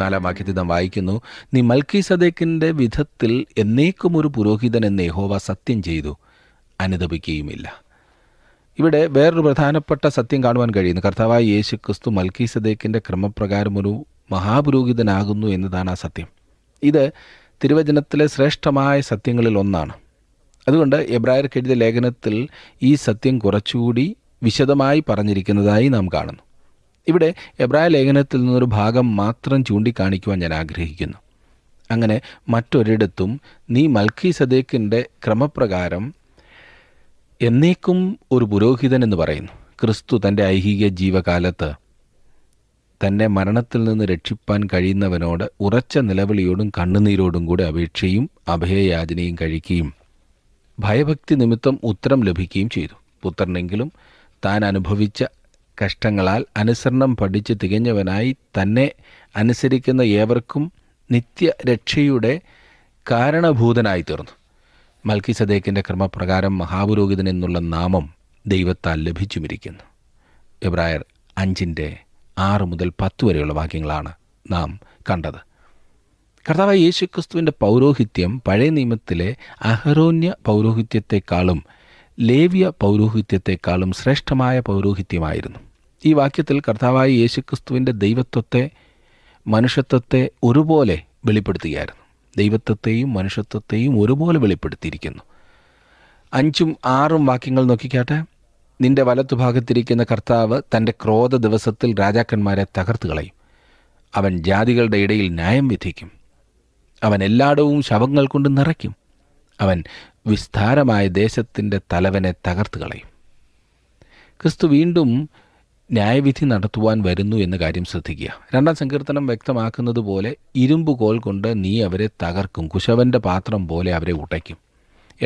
നാലാം വാക്യത്തിൽ നാം വായിക്കുന്നു നീ മൽക്കി സദേക്കിൻ്റെ വിധത്തിൽ എന്നേക്കും ഒരു പുരോഹിതൻ എന്ന് യഹോവ സത്യം ചെയ്തു അനുദപിക്കുകയുമില്ല ഇവിടെ വേറൊരു പ്രധാനപ്പെട്ട സത്യം കാണുവാൻ കഴിയുന്നു കർത്താവായ യേശു ക്രിസ്തു മൽക്കി സദേക്കിൻ്റെ ക്രമപ്രകാരം ഒരു മഹാപുരോഹിതനാകുന്നു എന്നതാണ് ആ സത്യം ഇത് തിരുവചനത്തിലെ ശ്രേഷ്ഠമായ സത്യങ്ങളിൽ ഒന്നാണ് അതുകൊണ്ട് എബ്രായർക്ക് ലേഖനത്തിൽ ഈ സത്യം കുറച്ചുകൂടി വിശദമായി പറഞ്ഞിരിക്കുന്നതായി നാം കാണുന്നു ഇവിടെ എബ്രായ ലേഖനത്തിൽ നിന്നൊരു ഭാഗം മാത്രം ചൂണ്ടിക്കാണിക്കുവാൻ ഞാൻ ആഗ്രഹിക്കുന്നു അങ്ങനെ മറ്റൊരിടത്തും നീ മൽക്കി സദേക്കിൻ്റെ ക്രമപ്രകാരം എന്നേക്കും ഒരു പുരോഹിതൻ എന്ന് പറയുന്നു ക്രിസ്തു തൻ്റെ ഐഹിക ജീവകാലത്ത് തന്നെ മരണത്തിൽ നിന്ന് രക്ഷിപ്പാൻ കഴിയുന്നവനോട് ഉറച്ച നിലവിളിയോടും കണ്ണുനീരോടും കൂടെ അപേക്ഷയും അഭയയാചനയും കഴിക്കുകയും ഭയഭക്തി നിമിത്തം ഉത്തരം ലഭിക്കുകയും ചെയ്തു പുത്രനെങ്കിലും താൻ അനുഭവിച്ച കഷ്ടങ്ങളാൽ അനുസരണം പഠിച്ച് തികഞ്ഞവനായി തന്നെ അനുസരിക്കുന്ന ഏവർക്കും നിത്യരക്ഷയുടെ കാരണഭൂതനായി തീർന്നു മൽക്കി സദേക്കിൻ്റെ ക്രമപ്രകാരം മഹാപുരോഹിതൻ എന്നുള്ള നാമം ദൈവത്താൽ ലഭിച്ചുമിരിക്കുന്നു എബ്രായർ അഞ്ചിൻ്റെ ആറ് മുതൽ പത്ത് വരെയുള്ള വാക്യങ്ങളാണ് നാം കണ്ടത് കർത്താവ് യേശുക്രിസ്തുവിൻ്റെ പൗരോഹിത്യം പഴയ നിയമത്തിലെ അഹരോന്യ പൗരോഹിത്യത്തെക്കാളും ലേവ്യ പൗരോഹിത്യത്തെക്കാളും ശ്രേഷ്ഠമായ പൗരോഹിത്യമായിരുന്നു ഈ വാക്യത്തിൽ കർത്താവായ യേശുക്രിസ്തുവിൻ്റെ ദൈവത്വത്തെ മനുഷ്യത്വത്തെ ഒരുപോലെ വെളിപ്പെടുത്തുകയായിരുന്നു ദൈവത്വത്തെയും മനുഷ്യത്വത്തെയും ഒരുപോലെ വെളിപ്പെടുത്തിയിരിക്കുന്നു അഞ്ചും ആറും വാക്യങ്ങൾ നോക്കിക്കാട്ടെ നിന്റെ വലത്തുഭാഗത്തിരിക്കുന്ന കർത്താവ് തൻ്റെ ക്രോധ ദിവസത്തിൽ രാജാക്കന്മാരെ തകർത്ത് കളയും അവൻ ജാതികളുടെ ഇടയിൽ ന്യായം വിധിക്കും അവൻ എല്ലായിടവും ശവങ്ങൾ കൊണ്ട് നിറയ്ക്കും അവൻ വിസ്താരമായ ദേശത്തിൻ്റെ തലവനെ തകർത്ത് കളയും ക്രിസ്തു വീണ്ടും ന്യായവിധി നടത്തുവാൻ വരുന്നു എന്ന കാര്യം ശ്രദ്ധിക്കുക രണ്ടാം സങ്കീർത്തനം വ്യക്തമാക്കുന്നത് പോലെ ഇരുമ്പ് കോൽ കൊണ്ട് നീ അവരെ തകർക്കും കുശവൻ്റെ പാത്രം പോലെ അവരെ ഉടയ്ക്കും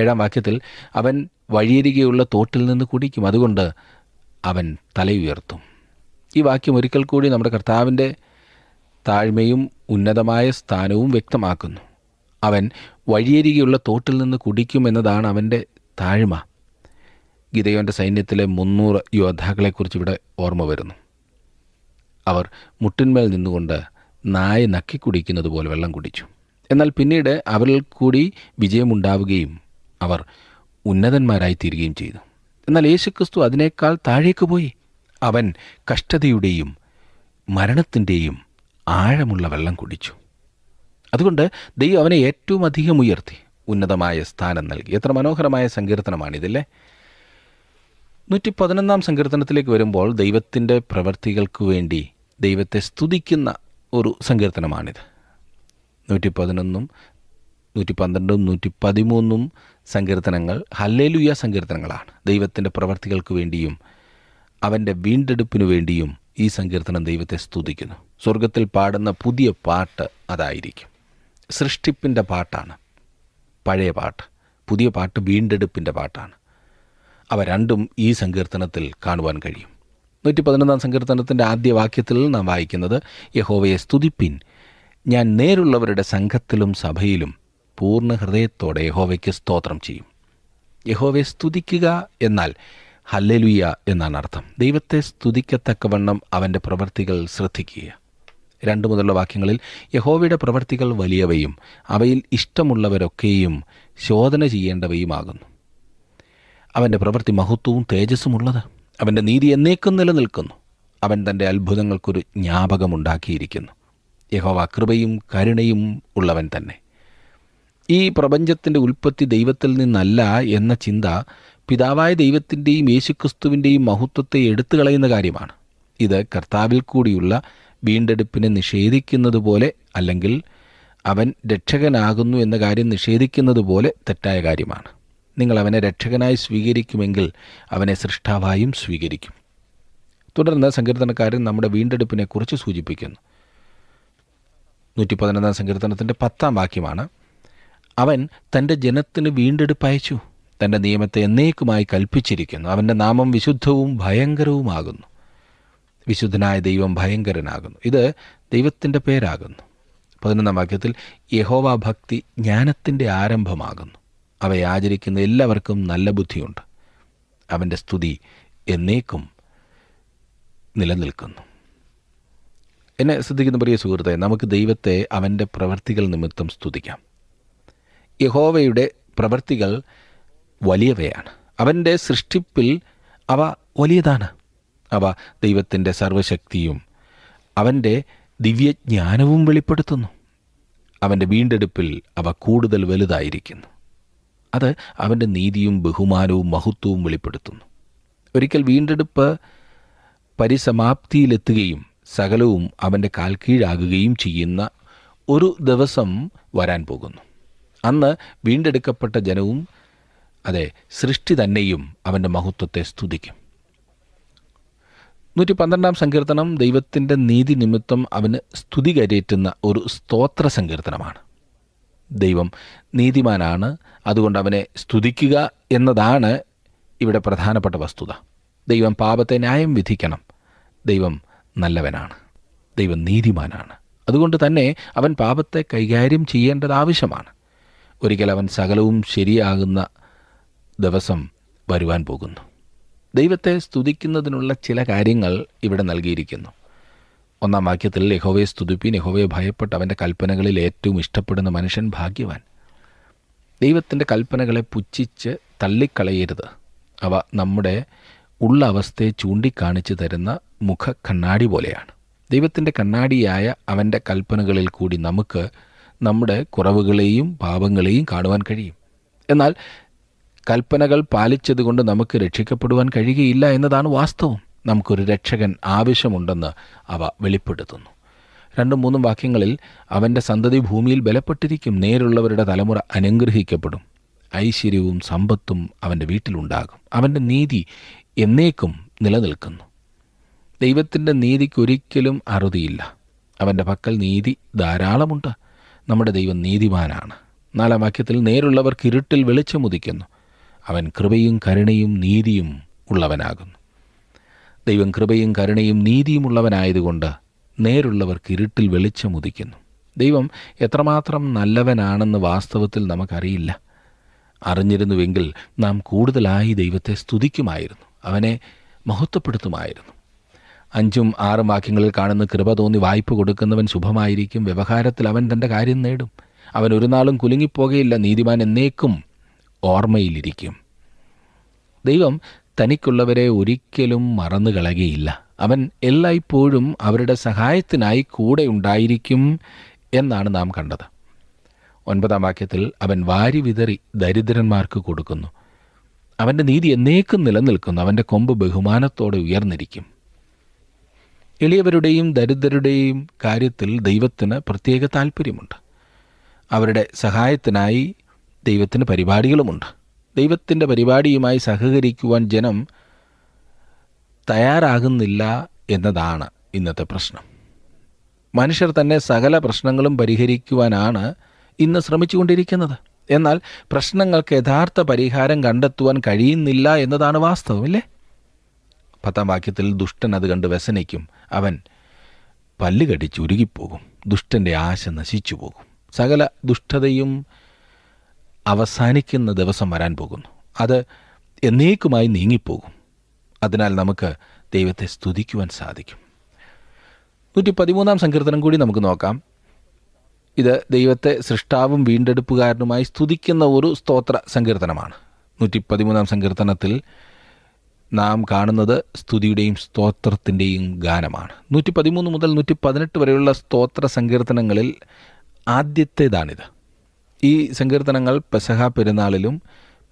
ഏഴാം വാക്യത്തിൽ അവൻ വഴിയരികെയുള്ള തോട്ടിൽ നിന്ന് കുടിക്കും അതുകൊണ്ട് അവൻ തലയുയർത്തും ഈ വാക്യം ഒരിക്കൽ കൂടി നമ്മുടെ കർത്താവിൻ്റെ താഴ്മയും ഉന്നതമായ സ്ഥാനവും വ്യക്തമാക്കുന്നു അവൻ വഴിയരികെയുള്ള തോട്ടിൽ നിന്ന് കുടിക്കുമെന്നതാണ് അവൻ്റെ താഴ്മ ഗിതയോൻ്റെ സൈന്യത്തിലെ മുന്നൂറ് യോദ്ധാക്കളെക്കുറിച്ച് ഇവിടെ ഓർമ്മ വരുന്നു അവർ മുട്ടിന്മേൽ നിന്നുകൊണ്ട് നായ നക്കിക്കുടിക്കുന്നത് പോലെ വെള്ളം കുടിച്ചു എന്നാൽ പിന്നീട് അവരിൽ കൂടി വിജയമുണ്ടാവുകയും അവർ ഉന്നതന്മാരായി തീരുകയും ചെയ്തു എന്നാൽ യേശുക്രിസ്തു അതിനേക്കാൾ താഴേക്ക് പോയി അവൻ കഷ്ടതയുടെയും മരണത്തിൻ്റെയും ആഴമുള്ള വെള്ളം കുടിച്ചു അതുകൊണ്ട് ദൈവം അവനെ ഏറ്റവും അധികം ഉയർത്തി ഉന്നതമായ സ്ഥാനം നൽകി എത്ര മനോഹരമായ സങ്കീർത്തനമാണിതല്ലേ നൂറ്റി പതിനൊന്നാം സങ്കീർത്തനത്തിലേക്ക് വരുമ്പോൾ ദൈവത്തിൻ്റെ പ്രവൃത്തികൾക്ക് വേണ്ടി ദൈവത്തെ സ്തുതിക്കുന്ന ഒരു സങ്കീർത്തനമാണിത് നൂറ്റി പതിനൊന്നും നൂറ്റി പന്ത്രണ്ടും നൂറ്റി പതിമൂന്നും സങ്കീർത്തനങ്ങൾ ഹല്ലേലുയ സങ്കീർത്തനങ്ങളാണ് ദൈവത്തിൻ്റെ പ്രവർത്തികൾക്ക് വേണ്ടിയും അവൻ്റെ വീണ്ടെടുപ്പിനു വേണ്ടിയും ഈ സങ്കീർത്തനം ദൈവത്തെ സ്തുതിക്കുന്നു സ്വർഗത്തിൽ പാടുന്ന പുതിയ പാട്ട് അതായിരിക്കും സൃഷ്ടിപ്പിൻ്റെ പാട്ടാണ് പഴയ പാട്ട് പുതിയ പാട്ട് വീണ്ടെടുപ്പിൻ്റെ പാട്ടാണ് അവ രണ്ടും ഈ സങ്കീർത്തനത്തിൽ കാണുവാൻ കഴിയും നൂറ്റി പതിനൊന്നാം സങ്കീർത്തനത്തിൻ്റെ ആദ്യ വാക്യത്തിൽ നാം വായിക്കുന്നത് യഹോവയെ സ്തുതിപ്പിൻ ഞാൻ നേരുള്ളവരുടെ സംഘത്തിലും സഭയിലും പൂർണ്ണ ഹൃദയത്തോടെ യഹോവയ്ക്ക് സ്തോത്രം ചെയ്യും യഹോവയെ സ്തുതിക്കുക എന്നാൽ ഹല്ലലുയ്യ എന്നാണ് അർത്ഥം ദൈവത്തെ സ്തുതിക്കത്തക്കവണ്ണം അവൻ്റെ പ്രവൃത്തികൾ ശ്രദ്ധിക്കുക രണ്ട് മുതലുള്ള വാക്യങ്ങളിൽ യഹോവയുടെ പ്രവൃത്തികൾ വലിയവയും അവയിൽ ഇഷ്ടമുള്ളവരൊക്കെയും ശോധന ചെയ്യേണ്ടവയുമാകുന്നു അവൻ്റെ പ്രവൃത്തി മഹത്വവും തേജസ്സുമുള്ളത് അവൻ്റെ നീതി എന്നേക്കും നിലനിൽക്കുന്നു അവൻ തൻ്റെ അത്ഭുതങ്ങൾക്കൊരു ജ്ഞാപകമുണ്ടാക്കിയിരിക്കുന്നു യഹോവ കൃപയും കരുണയും ഉള്ളവൻ തന്നെ ഈ പ്രപഞ്ചത്തിൻ്റെ ഉൽപ്പത്തി ദൈവത്തിൽ നിന്നല്ല എന്ന ചിന്ത പിതാവായ ദൈവത്തിൻ്റെയും യേശുക്രിസ്തുവിൻ്റെയും മഹത്വത്തെ എടുത്തു കളയുന്ന കാര്യമാണ് ഇത് കർത്താവിൽ കൂടിയുള്ള വീണ്ടെടുപ്പിനെ നിഷേധിക്കുന്നത് പോലെ അല്ലെങ്കിൽ അവൻ രക്ഷകനാകുന്നു എന്ന കാര്യം നിഷേധിക്കുന്നത് പോലെ തെറ്റായ കാര്യമാണ് നിങ്ങൾ അവനെ രക്ഷകനായി സ്വീകരിക്കുമെങ്കിൽ അവനെ സൃഷ്ടാവായും സ്വീകരിക്കും തുടർന്ന് സങ്കീർത്തനക്കാരൻ നമ്മുടെ വീണ്ടെടുപ്പിനെക്കുറിച്ച് സൂചിപ്പിക്കുന്നു നൂറ്റി പതിനൊന്നാം സങ്കീർത്തനത്തിൻ്റെ പത്താം വാക്യമാണ് അവൻ തൻ്റെ ജനത്തിന് വീണ്ടെടുപ്പ് അയച്ചു തൻ്റെ നിയമത്തെ എന്നേക്കുമായി കൽപ്പിച്ചിരിക്കുന്നു അവൻ്റെ നാമം വിശുദ്ധവും ഭയങ്കരവുമാകുന്നു വിശുദ്ധനായ ദൈവം ഭയങ്കരനാകുന്നു ഇത് ദൈവത്തിൻ്റെ പേരാകുന്നു പതിനൊന്നാം വാക്യത്തിൽ യഹോവ ഭക്തി ജ്ഞാനത്തിൻ്റെ ആരംഭമാകുന്നു അവയെ ആചരിക്കുന്ന എല്ലാവർക്കും നല്ല ബുദ്ധിയുണ്ട് അവൻ്റെ സ്തുതി എന്നേക്കും നിലനിൽക്കുന്നു എന്നെ ശ്രദ്ധിക്കുന്ന പ്രിയ സുഹൃത്തെ നമുക്ക് ദൈവത്തെ അവൻ്റെ പ്രവർത്തികൾ നിമിത്തം സ്തുതിക്കാം യഹോവയുടെ പ്രവർത്തികൾ വലിയവയാണ് അവൻ്റെ സൃഷ്ടിപ്പിൽ അവ വലിയതാണ് അവ ദൈവത്തിൻ്റെ സർവശക്തിയും അവൻ്റെ ദിവ്യജ്ഞാനവും വെളിപ്പെടുത്തുന്നു അവൻ്റെ വീണ്ടെടുപ്പിൽ അവ കൂടുതൽ വലുതായിരിക്കുന്നു അത് അവൻ്റെ നീതിയും ബഹുമാനവും മഹത്വവും വെളിപ്പെടുത്തുന്നു ഒരിക്കൽ വീണ്ടെടുപ്പ് പരിസമാപ്തിയിലെത്തുകയും സകലവും അവൻ്റെ കാൽ കീഴാകുകയും ചെയ്യുന്ന ഒരു ദിവസം വരാൻ പോകുന്നു അന്ന് വീണ്ടെടുക്കപ്പെട്ട ജനവും അതെ സൃഷ്ടി തന്നെയും അവൻ്റെ മഹത്വത്തെ സ്തുതിക്കും നൂറ്റി പന്ത്രണ്ടാം സങ്കീർത്തനം ദൈവത്തിൻ്റെ നീതി നിമിത്തം അവന് സ്തുതി കരയേറ്റുന്ന ഒരു സ്തോത്ര സങ്കീർത്തനമാണ് ദൈവം നീതിമാനാണ് അതുകൊണ്ട് അവനെ സ്തുതിക്കുക എന്നതാണ് ഇവിടെ പ്രധാനപ്പെട്ട വസ്തുത ദൈവം പാപത്തെ ന്യായം വിധിക്കണം ദൈവം നല്ലവനാണ് ദൈവം നീതിമാനാണ് അതുകൊണ്ട് തന്നെ അവൻ പാപത്തെ കൈകാര്യം ചെയ്യേണ്ടത് ആവശ്യമാണ് ഒരിക്കൽ അവൻ സകലവും ശരിയാകുന്ന ദിവസം വരുവാൻ പോകുന്നു ദൈവത്തെ സ്തുതിക്കുന്നതിനുള്ള ചില കാര്യങ്ങൾ ഇവിടെ നൽകിയിരിക്കുന്നു ഒന്നാം വാക്യത്തിൽ യഹോവയെ സ്തുതിപ്പി യഹോവയെ ഭയപ്പെട്ട് അവൻ്റെ കൽപ്പനകളിൽ ഏറ്റവും ഇഷ്ടപ്പെടുന്ന മനുഷ്യൻ ഭാഗ്യവാൻ ദൈവത്തിൻ്റെ കൽപ്പനകളെ പുച്ഛിച്ച് തള്ളിക്കളയരുത് അവ നമ്മുടെ ഉള്ള അവസ്ഥയെ ചൂണ്ടിക്കാണിച്ചു തരുന്ന മുഖ കണ്ണാടി പോലെയാണ് ദൈവത്തിൻ്റെ കണ്ണാടിയായ അവൻ്റെ കൽപ്പനകളിൽ കൂടി നമുക്ക് നമ്മുടെ കുറവുകളെയും പാപങ്ങളെയും കാണുവാൻ കഴിയും എന്നാൽ കൽപ്പനകൾ പാലിച്ചതുകൊണ്ട് നമുക്ക് രക്ഷിക്കപ്പെടുവാൻ കഴിയുകയില്ല എന്നതാണ് വാസ്തവം നമുക്കൊരു രക്ഷകൻ ആവശ്യമുണ്ടെന്ന് അവ വെളിപ്പെടുത്തുന്നു രണ്ടും മൂന്നും വാക്യങ്ങളിൽ അവൻ്റെ സന്തതി ഭൂമിയിൽ ബലപ്പെട്ടിരിക്കും നേരുള്ളവരുടെ തലമുറ അനുഗ്രഹിക്കപ്പെടും ഐശ്വര്യവും സമ്പത്തും അവൻ്റെ വീട്ടിലുണ്ടാകും അവൻ്റെ നീതി എന്നേക്കും നിലനിൽക്കുന്നു ദൈവത്തിൻ്റെ നീതിക്കൊരിക്കലും അറുതിയില്ല അവൻ്റെ പക്കൽ നീതി ധാരാളമുണ്ട് നമ്മുടെ ദൈവം നീതിമാനാണ് നാലാം വാക്യത്തിൽ നേരുള്ളവർക്ക് ഇരുട്ടിൽ വെളിച്ചമുദിക്കുന്നു അവൻ കൃപയും കരുണയും നീതിയും ഉള്ളവനാകുന്നു ദൈവം കൃപയും കരുണയും നീതിയും ഉള്ളവനായതുകൊണ്ട് നേരുള്ളവർക്ക് ഇരുട്ടിൽ വെളിച്ചം ഉദിക്കുന്നു ദൈവം എത്രമാത്രം നല്ലവനാണെന്ന് വാസ്തവത്തിൽ നമുക്കറിയില്ല അറിഞ്ഞിരുന്നുവെങ്കിൽ നാം കൂടുതലായി ദൈവത്തെ സ്തുതിക്കുമായിരുന്നു അവനെ മഹത്വപ്പെടുത്തുമായിരുന്നു അഞ്ചും ആറും വാക്യങ്ങളിൽ കാണുന്ന കൃപ തോന്നി വായ്പ കൊടുക്കുന്നവൻ ശുഭമായിരിക്കും വ്യവഹാരത്തിൽ അവൻ തൻ്റെ കാര്യം നേടും അവൻ ഒരു നാളും കുലുങ്ങിപ്പോകയില്ല നീതിമാൻ എന്നേക്കും ഓർമ്മയിലിരിക്കും ദൈവം തനിക്കുള്ളവരെ ഒരിക്കലും മറന്നു കളകയില്ല അവൻ എല്ലായ്പ്പോഴും അവരുടെ സഹായത്തിനായി കൂടെ ഉണ്ടായിരിക്കും എന്നാണ് നാം കണ്ടത് ഒൻപതാം വാക്യത്തിൽ അവൻ വാരി വിതറി ദരിദ്രന്മാർക്ക് കൊടുക്കുന്നു അവൻ്റെ നീതി എന്നേക്കും നിലനിൽക്കുന്നു അവൻ്റെ കൊമ്പ് ബഹുമാനത്തോടെ ഉയർന്നിരിക്കും എളിയവരുടെയും ദരിദ്രരുടെയും കാര്യത്തിൽ ദൈവത്തിന് പ്രത്യേക താൽപ്പര്യമുണ്ട് അവരുടെ സഹായത്തിനായി ദൈവത്തിന് പരിപാടികളുമുണ്ട് ദൈവത്തിൻ്റെ പരിപാടിയുമായി സഹകരിക്കുവാൻ ജനം തയ്യാറാകുന്നില്ല എന്നതാണ് ഇന്നത്തെ പ്രശ്നം മനുഷ്യർ തന്നെ സകല പ്രശ്നങ്ങളും പരിഹരിക്കുവാനാണ് ഇന്ന് ശ്രമിച്ചുകൊണ്ടിരിക്കുന്നത് എന്നാൽ പ്രശ്നങ്ങൾക്ക് യഥാർത്ഥ പരിഹാരം കണ്ടെത്തുവാൻ കഴിയുന്നില്ല എന്നതാണ് വാസ്തവം അല്ലേ പത്താം വാക്യത്തിൽ ദുഷ്ടൻ അത് കണ്ട് വ്യസനിക്കും അവൻ പല്ലുകടിച്ചുരുകിപ്പോകും ദുഷ്ടൻ്റെ ആശ നശിച്ചു പോകും സകല ദുഷ്ടതയും അവസാനിക്കുന്ന ദിവസം വരാൻ പോകുന്നു അത് എന്നേക്കുമായി നീങ്ങിപ്പോകും അതിനാൽ നമുക്ക് ദൈവത്തെ സ്തുതിക്കുവാൻ സാധിക്കും നൂറ്റി പതിമൂന്നാം സങ്കീർത്തനം കൂടി നമുക്ക് നോക്കാം ഇത് ദൈവത്തെ സൃഷ്ടാവും വീണ്ടെടുപ്പുകാരനുമായി സ്തുതിക്കുന്ന ഒരു സ്തോത്ര സങ്കീർത്തനമാണ് നൂറ്റി പതിമൂന്നാം സങ്കീർത്തനത്തിൽ നാം കാണുന്നത് സ്തുതിയുടെയും സ്തോത്രത്തിൻ്റെയും ഗാനമാണ് നൂറ്റി പതിമൂന്ന് മുതൽ നൂറ്റി പതിനെട്ട് വരെയുള്ള സ്തോത്ര സങ്കീർത്തനങ്ങളിൽ ആദ്യത്തേതാണിത് ഈ സങ്കീർത്തനങ്ങൾ പെസഹ പെരുന്നാളിലും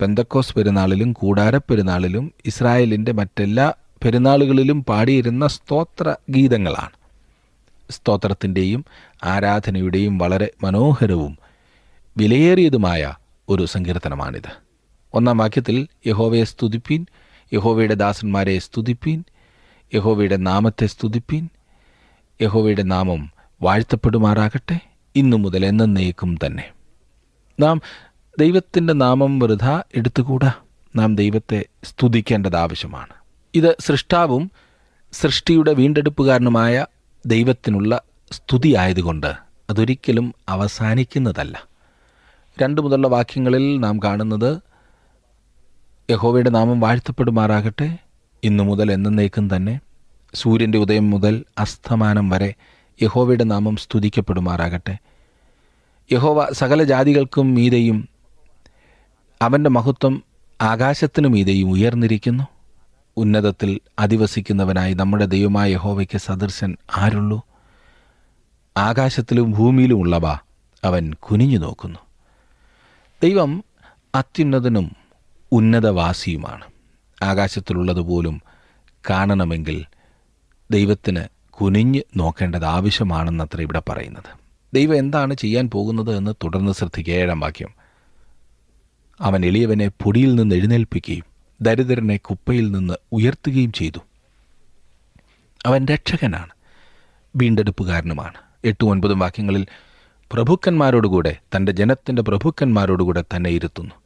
പെന്തക്കോസ് പെരുന്നാളിലും കൂടാരപ്പെരുന്നാളിലും ഇസ്രായേലിൻ്റെ മറ്റെല്ലാ പെരുന്നാളുകളിലും പാടിയിരുന്ന സ്തോത്ര ഗീതങ്ങളാണ് സ്തോത്രത്തിൻ്റെയും ആരാധനയുടെയും വളരെ മനോഹരവും വിലയേറിയതുമായ ഒരു സങ്കീർത്തനമാണിത് ഒന്നാം വാക്യത്തിൽ യഹോവയെ സ്തുതിപ്പീൻ യഹോവയുടെ ദാസന്മാരെ സ്തുതിപ്പീൻ യഹോവയുടെ നാമത്തെ സ്തുതിപ്പീൻ യഹോവയുടെ നാമം വാഴ്ത്തപ്പെടുമാറാകട്ടെ ഇന്നു മുതൽ എന്നേക്കും തന്നെ നാം ദൈവത്തിൻ്റെ നാമം വൃഥ എടുത്തുകൂടാ നാം ദൈവത്തെ സ്തുതിക്കേണ്ടത് ആവശ്യമാണ് ഇത് സൃഷ്ടാവും സൃഷ്ടിയുടെ വീണ്ടെടുപ്പുകാരനുമായ ദൈവത്തിനുള്ള സ്തുതി ആയതുകൊണ്ട് അതൊരിക്കലും അവസാനിക്കുന്നതല്ല രണ്ട് മുതലുള്ള വാക്യങ്ങളിൽ നാം കാണുന്നത് യഹോവയുടെ നാമം വാഴ്ത്തപ്പെടുമാറാകട്ടെ ഇന്നു മുതൽ എന്നേക്കും തന്നെ സൂര്യൻ്റെ ഉദയം മുതൽ അസ്തമാനം വരെ യഹോവയുടെ നാമം സ്തുതിക്കപ്പെടുമാറാകട്ടെ യഹോവ സകല ജാതികൾക്കും മീതയും അവൻ്റെ മഹത്വം ആകാശത്തിനു മീതെയും ഉയർന്നിരിക്കുന്നു ഉന്നതത്തിൽ അധിവസിക്കുന്നവനായി നമ്മുടെ ദൈവമായ യഹോവയ്ക്ക് സദൃശൻ ആരുള്ളൂ ആകാശത്തിലും ഭൂമിയിലും ഉള്ളവ അവൻ കുനിഞ്ഞു നോക്കുന്നു ദൈവം അത്യുന്നതനും ഉന്നതവാസിയുമാണ് ആകാശത്തിലുള്ളതുപോലും കാണണമെങ്കിൽ ദൈവത്തിന് കുനിഞ്ഞ് നോക്കേണ്ടത് ആവശ്യമാണെന്നത്ര ഇവിടെ പറയുന്നത് ദൈവം എന്താണ് ചെയ്യാൻ പോകുന്നത് എന്ന് തുടർന്ന് ശ്രദ്ധിക്കുക ഏഴാം വാക്യം അവൻ എളിയവനെ പൊടിയിൽ നിന്ന് എഴുന്നേൽപ്പിക്കുകയും ദരിദ്രനെ കുപ്പയിൽ നിന്ന് ഉയർത്തുകയും ചെയ്തു അവൻ രക്ഷകനാണ് വീണ്ടെടുപ്പുകാരനുമാണ് എട്ടും ഒൻപതും വാക്യങ്ങളിൽ പ്രഭുക്കന്മാരോടുകൂടെ തൻ്റെ ജനത്തിൻ്റെ പ്രഭുക്കന്മാരോടുകൂടെ തന്നെ ഇരുത്തുന്നു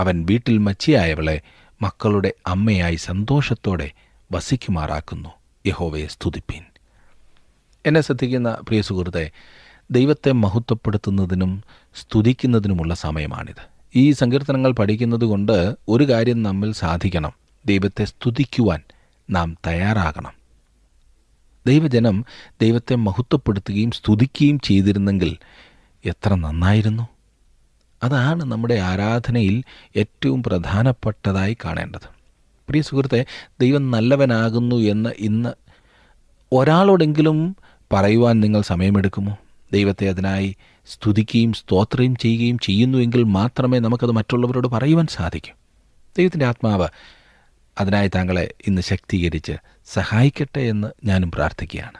അവൻ വീട്ടിൽ മച്ചിയായവളെ മക്കളുടെ അമ്മയായി സന്തോഷത്തോടെ വസിക്കുമാറാക്കുന്നു യഹോവയെ സ്തുതിപ്പീൻ എന്നെ ശ്രദ്ധിക്കുന്ന പ്രിയ സുഹൃത്തെ ദൈവത്തെ മഹത്വപ്പെടുത്തുന്നതിനും സ്തുതിക്കുന്നതിനുമുള്ള സമയമാണിത് ഈ സങ്കീർത്തനങ്ങൾ പഠിക്കുന്നത് കൊണ്ട് ഒരു കാര്യം നമ്മിൽ സാധിക്കണം ദൈവത്തെ സ്തുതിക്കുവാൻ നാം തയ്യാറാകണം ദൈവജനം ദൈവത്തെ മഹത്വപ്പെടുത്തുകയും സ്തുതിക്കുകയും ചെയ്തിരുന്നെങ്കിൽ എത്ര നന്നായിരുന്നു അതാണ് നമ്മുടെ ആരാധനയിൽ ഏറ്റവും പ്രധാനപ്പെട്ടതായി കാണേണ്ടത് പ്രിയ സുഹൃത്തെ ദൈവം നല്ലവനാകുന്നു എന്ന് ഇന്ന് ഒരാളോടെങ്കിലും പറയുവാൻ നിങ്ങൾ സമയമെടുക്കുമോ ദൈവത്തെ അതിനായി സ്തുതിക്കുകയും സ്തോത്രയും ചെയ്യുകയും ചെയ്യുന്നുവെങ്കിൽ മാത്രമേ നമുക്കത് മറ്റുള്ളവരോട് പറയുവാൻ സാധിക്കൂ ദൈവത്തിൻ്റെ ആത്മാവ് അതിനായി താങ്കളെ ഇന്ന് ശക്തീകരിച്ച് സഹായിക്കട്ടെ എന്ന് ഞാനും പ്രാർത്ഥിക്കുകയാണ്